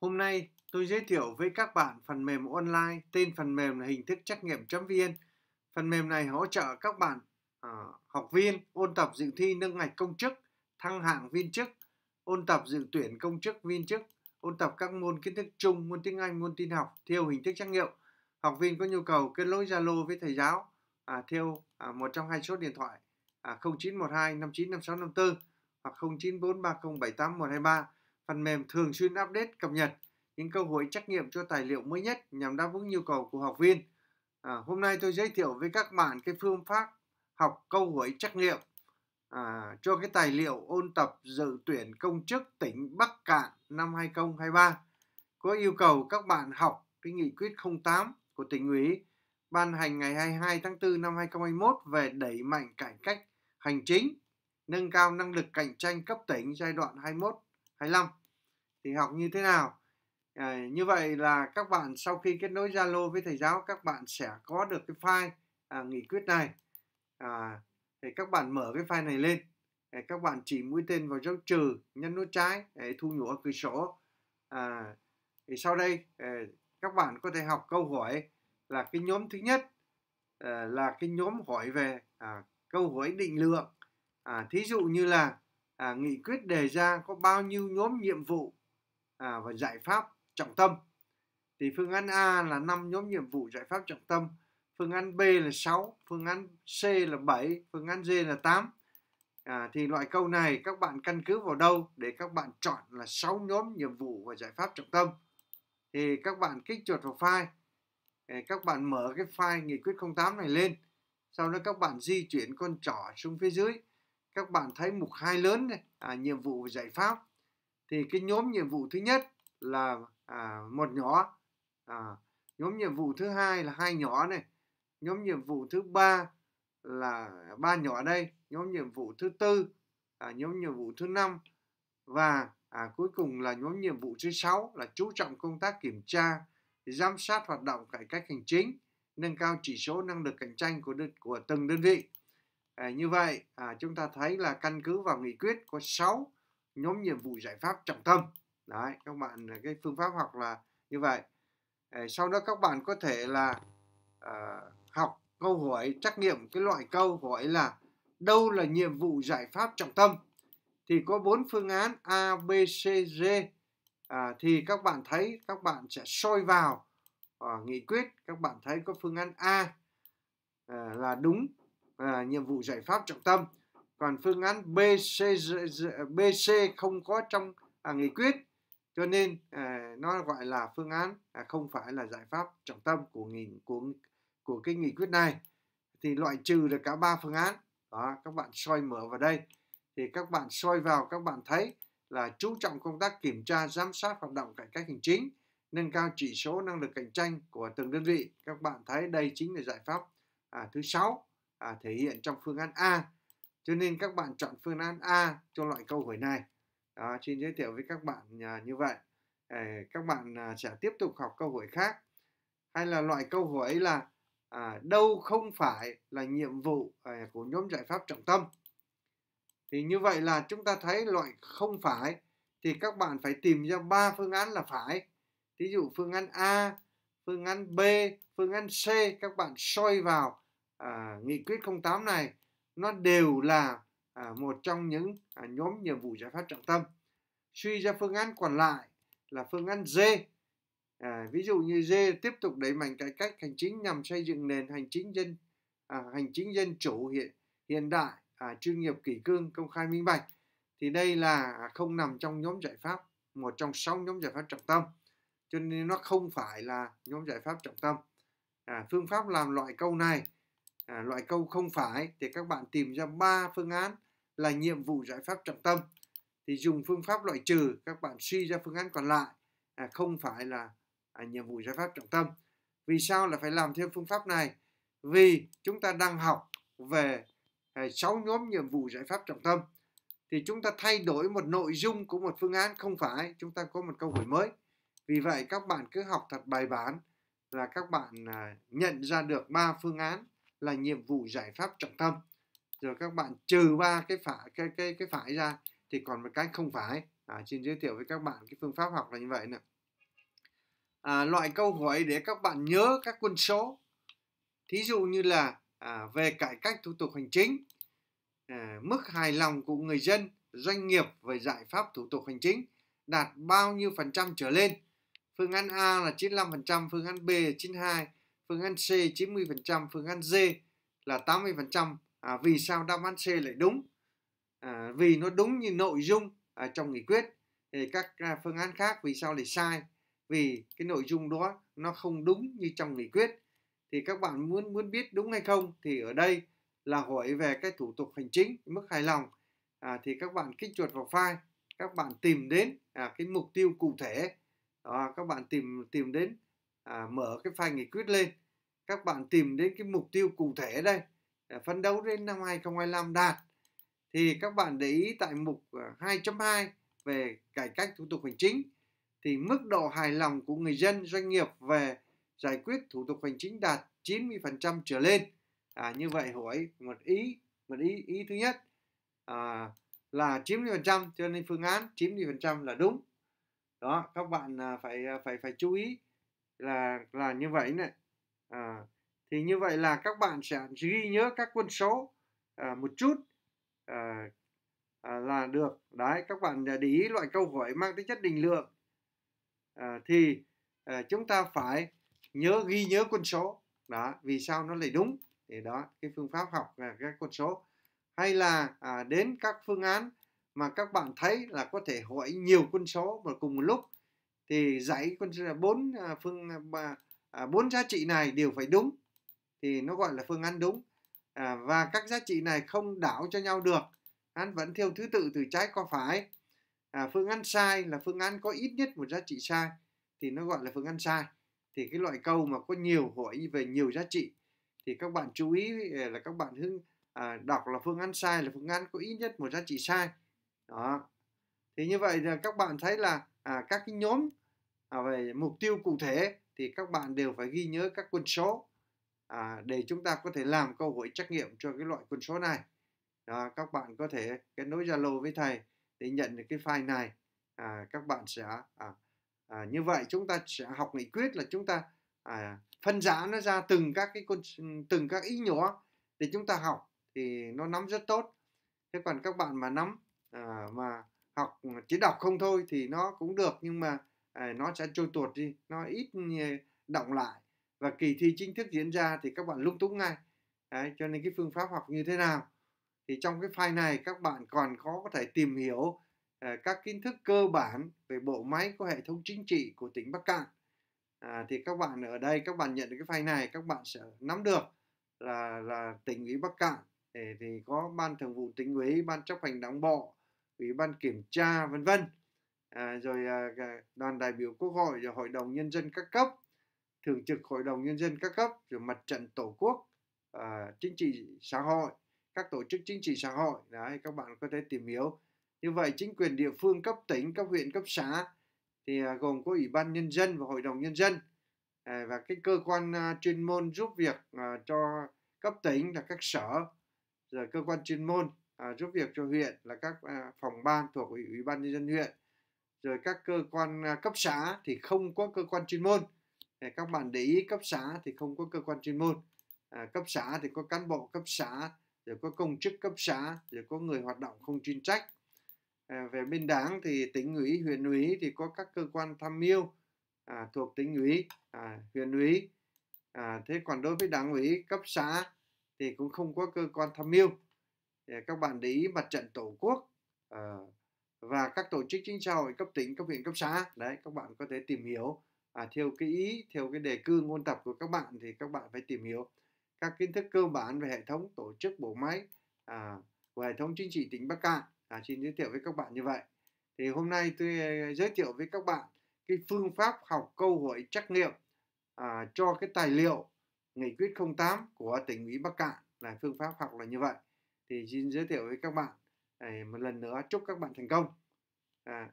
Hôm nay tôi giới thiệu với các bạn phần mềm online tên phần mềm là hình thức trắc nghiệm.vn. Phần mềm này hỗ trợ các bạn uh, học viên ôn tập dự thi nâng ngạch công chức, thăng hạng viên chức, ôn tập dự tuyển công chức viên chức, ôn tập các môn kiến thức chung, môn tiếng Anh, môn tin học theo hình thức trắc nghiệm. Học viên có nhu cầu kết nối Zalo với thầy giáo à, theo à, một trong hai số điện thoại à, 0912 595654 hoặc 0943078123 Phần mềm thường xuyên update cập nhật những câu hỏi trắc nghiệm cho tài liệu mới nhất nhằm đáp ứng nhu cầu của học viên. À, hôm nay tôi giới thiệu với các bạn cái phương pháp học câu hỏi trắc nghiệm à, cho cái tài liệu ôn tập dự tuyển công chức tỉnh Bắc Cạn năm 2023 có yêu cầu các bạn học cái nghị quyết 08 của tỉnh ủy ban hành ngày 22 tháng 4 năm 2021 về đẩy mạnh cải cách hành chính, nâng cao năng lực cạnh tranh cấp tỉnh giai đoạn 21 25 thì học như thế nào à, như vậy là các bạn sau khi kết nối Zalo với thầy giáo các bạn sẽ có được cái file à, nghị quyết này à, thì các bạn mở cái file này lên để các bạn chỉ mũi tên vào dấu trừ nhân nút trái để thu nhỏ cửa sổ à, thì sau đây ờ, các bạn có thể học câu hỏi là cái nhóm thứ nhất ờ, là cái nhóm hỏi về à, câu hỏi định lượng à, thí dụ như là à, nghị quyết đề ra có bao nhiêu nhóm nhiệm vụ à, và giải pháp trọng tâm thì phương án A là 5 nhóm nhiệm vụ giải pháp trọng tâm phương án B là 6 phương án C là 7 phương án D là 8 à, thì loại câu này các bạn căn cứ vào đâu để các bạn chọn là 6 nhóm nhiệm vụ và giải pháp trọng tâm thì các bạn kích chuột vào file các bạn mở cái file nghị quyết 08 này lên sau đó các bạn di chuyển con trỏ xuống phía dưới các bạn thấy mục hai lớn này, à, nhiệm vụ và giải pháp thì cái nhóm nhiệm vụ thứ nhất là à, một nhỏ à, nhóm nhiệm vụ thứ hai là hai nhỏ này nhóm nhiệm vụ thứ ba là ba nhỏ đây nhóm nhiệm vụ thứ tư à, nhóm nhiệm vụ thứ năm và à, cuối cùng là nhóm nhiệm vụ thứ sáu là chú trọng công tác kiểm tra giám sát hoạt động cải cách hành chính nâng cao chỉ số năng lực cạnh tranh của đơn, của từng đơn vị À, như vậy à, chúng ta thấy là căn cứ vào nghị quyết có 6 nhóm nhiệm vụ giải pháp trọng tâm. Đấy, các bạn à, cái phương pháp học là như vậy. À, sau đó các bạn có thể là à, học câu hỏi trắc nghiệm cái loại câu hỏi là đâu là nhiệm vụ giải pháp trọng tâm thì có bốn phương án A, B, C, D à, thì các bạn thấy các bạn sẽ soi vào à, nghị quyết các bạn thấy có phương án A à, là đúng và ờ, nhiệm vụ giải pháp trọng tâm. Còn phương án BC BC không có trong à, nghị quyết cho nên à, nó gọi là phương án à, không phải là giải pháp trọng tâm của nghị của của cái nghị quyết này thì loại trừ được cả ba phương án đó các bạn soi mở vào đây thì các bạn soi vào các bạn thấy là chú trọng công tác kiểm tra giám sát hoạt động cải cách hành chính nâng cao chỉ số năng lực cạnh tranh của từng đơn vị các bạn thấy đây chính là giải pháp à, thứ sáu à, thể hiện trong phương án A. Cho nên các bạn chọn phương án A cho loại câu hỏi này. Đó, xin giới thiệu với các bạn à, như vậy. À, các bạn à, sẽ tiếp tục học câu hỏi khác. Hay là loại câu hỏi là à, đâu không phải là nhiệm vụ à, của nhóm giải pháp trọng tâm. Thì như vậy là chúng ta thấy loại không phải thì các bạn phải tìm ra ba phương án là phải. Ví dụ phương án A, phương án B, phương án C các bạn soi vào à, nghị quyết 08 này nó đều là à, một trong những à, nhóm nhiệm vụ giải pháp trọng tâm suy ra phương án còn lại là phương án D à, ví dụ như D tiếp tục đẩy mạnh cải cách hành chính nhằm xây dựng nền hành chính dân à, hành chính dân chủ hiện hiện đại à, chuyên nghiệp kỷ cương công khai minh bạch thì đây là không nằm trong nhóm giải pháp một trong sáu nhóm giải pháp trọng tâm cho nên nó không phải là nhóm giải pháp trọng tâm à, phương pháp làm loại câu này à, loại câu không phải thì các bạn tìm ra ba phương án là nhiệm vụ giải pháp trọng tâm thì dùng phương pháp loại trừ các bạn suy ra phương án còn lại à, không phải là à, nhiệm vụ giải pháp trọng tâm vì sao là phải làm theo phương pháp này vì chúng ta đang học về à, 6 nhóm nhiệm vụ giải pháp trọng tâm thì chúng ta thay đổi một nội dung của một phương án không phải chúng ta có một câu hỏi mới vì vậy các bạn cứ học thật bài bản là các bạn à, nhận ra được ba phương án là nhiệm vụ giải pháp trọng tâm rồi các bạn trừ ba cái phải cái cái cái phải ra thì còn một cái không phải à, xin giới thiệu với các bạn cái phương pháp học là như vậy nè à, loại câu hỏi để các bạn nhớ các quân số thí dụ như là à, về cải cách thủ tục hành chính à, mức hài lòng của người dân doanh nghiệp về giải pháp thủ tục hành chính đạt bao nhiêu phần trăm trở lên phương án A là 95% phương án B là 92 phương án C 90%, phương án D là 80%. À, vì sao đáp án C lại đúng? À, vì nó đúng như nội dung à, trong nghị quyết. Thì các à, phương án khác vì sao lại sai? Vì cái nội dung đó nó không đúng như trong nghị quyết. Thì các bạn muốn muốn biết đúng hay không thì ở đây là hỏi về cái thủ tục hành chính mức hài lòng. À, thì các bạn kích chuột vào file, các bạn tìm đến à, cái mục tiêu cụ thể. À, các bạn tìm tìm đến à, mở cái file nghị quyết lên các bạn tìm đến cái mục tiêu cụ thể đây à, phấn đấu đến năm 2025 đạt thì các bạn để ý tại mục 2.2 à, về cải cách thủ tục hành chính thì mức độ hài lòng của người dân doanh nghiệp về giải quyết thủ tục hành chính đạt 90% trở lên à, như vậy hỏi một ý một ý ý thứ nhất à, là 90% cho nên phương án 90% là đúng đó các bạn à, phải à, phải phải chú ý là là như vậy này à, thì như vậy là các bạn sẽ ghi nhớ các quân số à, một chút à, à, là được đấy các bạn để ý loại câu hỏi mang tính chất định lượng à, thì à, chúng ta phải nhớ ghi nhớ quân số đó vì sao nó lại đúng thì đó cái phương pháp học là các quân số hay là à, đến các phương án mà các bạn thấy là có thể hỏi nhiều quân số vào cùng một lúc thì giải con bốn à, phương à, à, bốn giá trị này đều phải đúng thì nó gọi là phương án đúng à, và các giá trị này không đảo cho nhau được án vẫn theo thứ tự từ trái qua phải à, phương án sai là phương án có ít nhất một giá trị sai thì nó gọi là phương án sai thì cái loại câu mà có nhiều hỏi về nhiều giá trị thì các bạn chú ý là các bạn hưng à, đọc là phương án sai là phương án có ít nhất một giá trị sai đó thì như vậy là các bạn thấy là à, các cái nhóm à, về mục tiêu cụ thể thì các bạn đều phải ghi nhớ các quân số à, để chúng ta có thể làm câu hỏi trắc nghiệm cho cái loại quân số này à, các bạn có thể kết nối zalo với thầy để nhận được cái file này à, các bạn sẽ à, à, như vậy chúng ta sẽ học nghị quyết là chúng ta à, phân giá nó ra từng các cái con từng các ý nhỏ để chúng ta học thì nó nắm rất tốt thế còn các bạn mà nắm à, mà học chỉ đọc không thôi thì nó cũng được nhưng mà À, nó sẽ trôi tuột đi nó ít ờ, động lại và kỳ thi chính thức diễn ra thì các bạn lung túng ngay Đấy, cho nên cái phương pháp học như thế nào thì trong cái file này các bạn còn khó có thể tìm hiểu à, các kiến thức cơ bản về bộ máy của hệ thống chính trị của tỉnh Bắc Cạn à, thì các bạn ở đây các bạn nhận được cái file này các bạn sẽ nắm được là là tỉnh ủy Bắc Cạn thì, thì có ban thường vụ tỉnh ủy ban chấp hành đảng bộ ủy ban kiểm tra vân vân à, rồi à, đoàn đại biểu quốc hội rồi hội đồng nhân dân các cấp thường trực hội đồng nhân dân các cấp rồi mặt trận tổ quốc à, chính trị xã hội các tổ chức chính trị xã hội đấy các bạn có thể tìm hiểu như vậy chính quyền địa phương cấp tỉnh cấp huyện cấp xã thì à, gồm có ủy ban nhân dân và hội đồng nhân dân à, và cái cơ quan à, chuyên môn giúp việc à, cho cấp tỉnh là các sở rồi cơ quan chuyên môn à, giúp việc cho huyện là các à, phòng ban thuộc ủy, ủy ban nhân dân huyện rồi các cơ quan à, cấp xã thì không có cơ quan chuyên môn các bạn để ý cấp xã thì không có cơ quan chuyên môn à, cấp xã thì có cán bộ cấp xã rồi có công chức cấp xã rồi có người hoạt động không chuyên trách à, về bên đảng thì tỉnh ủy huyện ủy thì có các cơ quan tham mưu à, thuộc tỉnh ủy à, huyện ủy à, thế còn đối với đảng ủy cấp xã thì cũng không có cơ quan tham mưu à, các bạn để ý mặt trận tổ quốc à, và các tổ chức chính xã hội cấp tỉnh, cấp huyện, cấp xã. Đấy, các bạn có thể tìm hiểu à, theo cái ý, theo cái đề cương ôn tập của các bạn thì các bạn phải tìm hiểu các kiến thức cơ bản về hệ thống tổ chức bộ máy à, của hệ thống chính trị tỉnh Bắc Cạn. À, xin giới thiệu với các bạn như vậy. Thì hôm nay tôi à, giới thiệu với các bạn cái phương pháp học câu hỏi trắc nghiệm à, cho cái tài liệu nghị quyết 08 của tỉnh ủy Bắc Cạn là phương pháp học là như vậy. Thì xin giới thiệu với các bạn à, một lần nữa chúc các bạn thành công à,